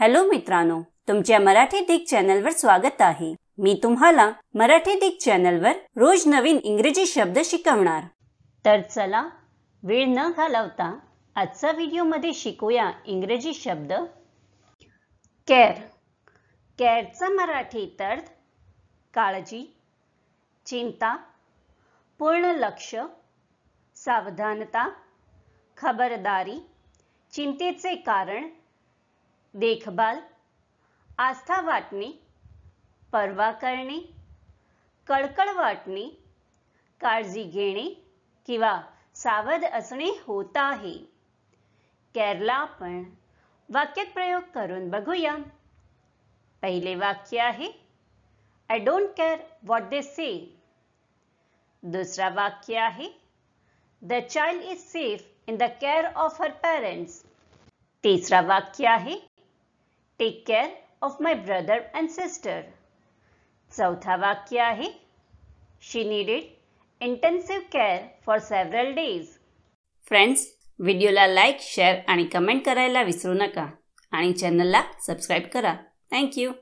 hello मित्रांनो तुमच्या मराठी दिग चॅनलवर स्वागत आहे मी तुम्हाला मराठी दिग चॅनलवर रोज नवीन इंग्रजी शब्द शिकवणार तर चला वेळ न घालवता आजचा व्हिडिओमध्ये शिकूया इंग्रजी शब्द केअर केअरचा मराठी अर्थ काळजी चिंता पूर्ण लक्ष सावधानता खबरदारी चिंतेचे कारण देखभाल आस्था वाटनी परवा करनी कळकळ वाटणे काळजी घेणे किंवा सावध असने होता है केरला आपण वाक्यात प्रयोग करून बघूया पहिले वाक्य है I don't care what they say दूसरा वाक्य है the child is safe in the care of her parents तीसरा वाक्य है take care of my brother and sister चौथा वाक्य आहे she needed intensive care for several days friends व्हिडिओला लाईक शेअर आणि कमेंट करायला विसरू नका आणि चॅनलला सबस्क्राईब करा थँक्यू